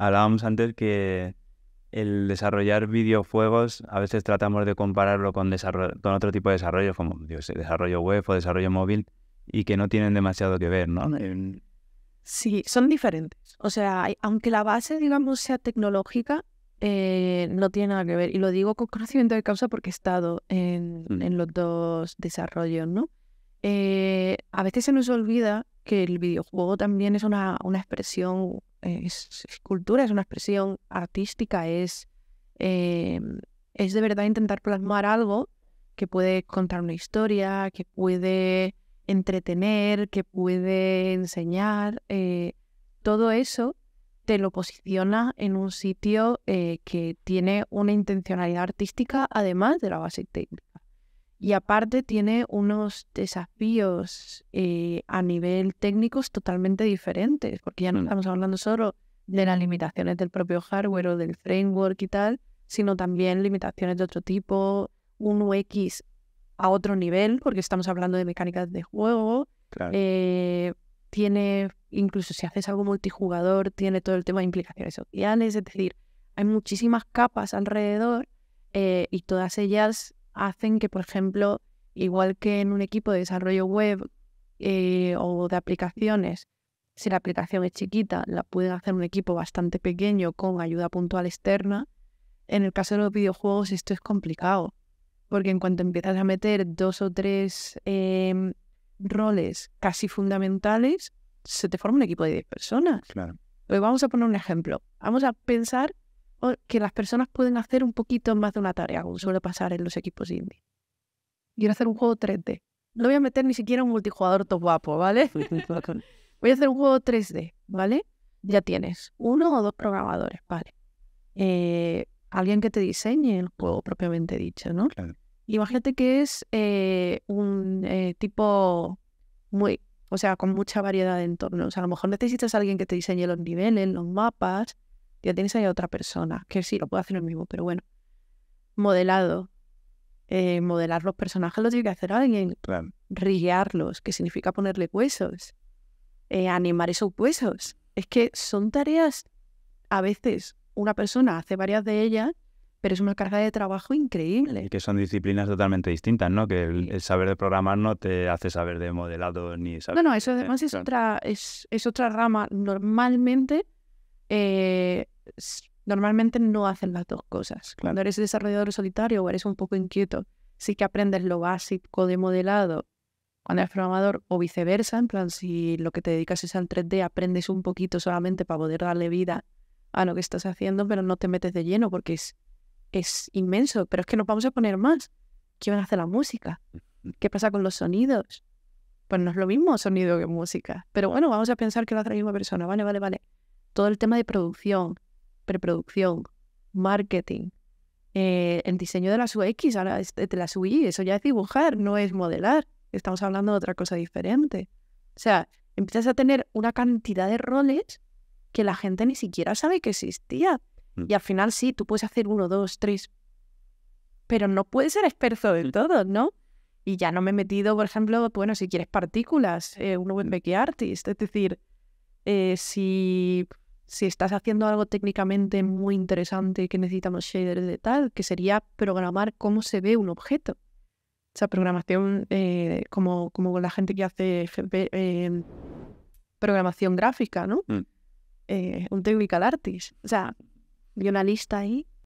Hablábamos antes que el desarrollar videojuegos, a veces tratamos de compararlo con, con otro tipo de desarrollos, como desarrollo web o desarrollo móvil, y que no tienen demasiado que ver, ¿no? Sí, son diferentes. O sea, aunque la base, digamos, sea tecnológica, eh, no tiene nada que ver. Y lo digo con conocimiento de causa porque he estado en mm. los dos desarrollos, ¿no? Eh, a veces se nos olvida que el videojuego también es una, expresión, es, cultura, es una expresión artística, es, eh, es de verdad intentar plasmar algo que puede contar una historia, que puede entretener, que puede enseñar. Eh, todo eso te lo posiciona en un sitio que tiene una intencionalidad artística además de la base técnica. Y aparte tiene unos desafíos eh, a nivel técnico totalmente diferentes, porque ya no mm. estamos hablando solo de las limitaciones del propio hardware o del framework y tal, sino también limitaciones de otro tipo, un UX a otro nivel, porque estamos hablando de mecánicas de juego. Claro. Eh, tiene, incluso si haces algo multijugador, tiene todo el tema de implicaciones sociales, es decir, hay muchísimas capas alrededor eh, y todas ellas hacen que, por ejemplo, igual que en un equipo de desarrollo web eh, o de aplicaciones, si la aplicación es chiquita, la pueden hacer un equipo bastante pequeño con ayuda puntual externa. En el caso de los videojuegos esto es complicado, porque en cuanto empiezas a meter dos o tres em, roles casi fundamentales, se te forma un equipo de 10 personas. Claro. Pues vamos a poner un ejemplo. Vamos a pensar que las personas pueden hacer un poquito más de una tarea, como suele pasar en los equipos indie. Quiero hacer un juego 3D. No voy a meter ni siquiera un multijugador top guapo, ¿vale? voy a hacer un juego 3D, ¿vale? Ya tienes uno o dos programadores, ¿vale? Eh, alguien que te diseñe el juego propiamente dicho, ¿no? Claro. Imagínate que es eh, un eh, tipo muy, o sea, con mucha variedad de entornos. O a lo mejor necesitas a alguien que te diseñe los niveles, los mapas, ya tienes ahí a otra persona, que sí, lo puede hacer el mismo, pero bueno. Modelado. Eh, modelar los personajes lo tiene que hacer alguien. rigearlos que significa ponerle huesos. Eh, animar esos huesos. Es que son tareas, a veces una persona hace varias de ellas, pero es una carga de trabajo increíble. que son disciplinas totalmente distintas, ¿no? Que el, saber de programar no te hace saber de modelado ni saber... No, no, eso además es, otra, es, es otra rama. Normalmente eh, normalmente no hacen las dos cosas. Cuando eres desarrollador solitario o eres un poco inquieto, sí que aprendes lo básico de modelado cuando eres programador o viceversa, en plan, si lo que te dedicas es al 3D, aprendes un poquito solamente para poder darle vida a lo que estás haciendo, pero no te metes de lleno porque es, es inmenso. Pero es que nos vamos a poner más. ¿Qué van a hacer la música? ¿Qué pasa con los sonidos? Pues no es lo mismo sonido que música. Pero bueno, vamos a pensar que lo hace la misma persona. Vale, vale, vale todo el tema de producción, preproducción, marketing, eh, el diseño de las UX, ahora de las UI, eso ya es dibujar, no es modelar. Estamos hablando de otra cosa diferente. O sea, empiezas a tener una cantidad de roles que la gente ni siquiera sabe que existía. Mm. Y al final sí, tú puedes hacer uno, dos, tres, pero no puedes ser experto del todo, ¿no? Y ya no me he metido, por ejemplo, bueno, si quieres partículas, uno eh, un VMBK Artist, es decir, eh, si si estás haciendo algo técnicamente muy interesante que necesitamos shaders de tal, que sería programar cómo se ve un objeto. O sea, programación eh, como, como la gente que hace eh, programación gráfica, ¿no? Mm. Eh, un technical artist. O sea, dio una lista ahí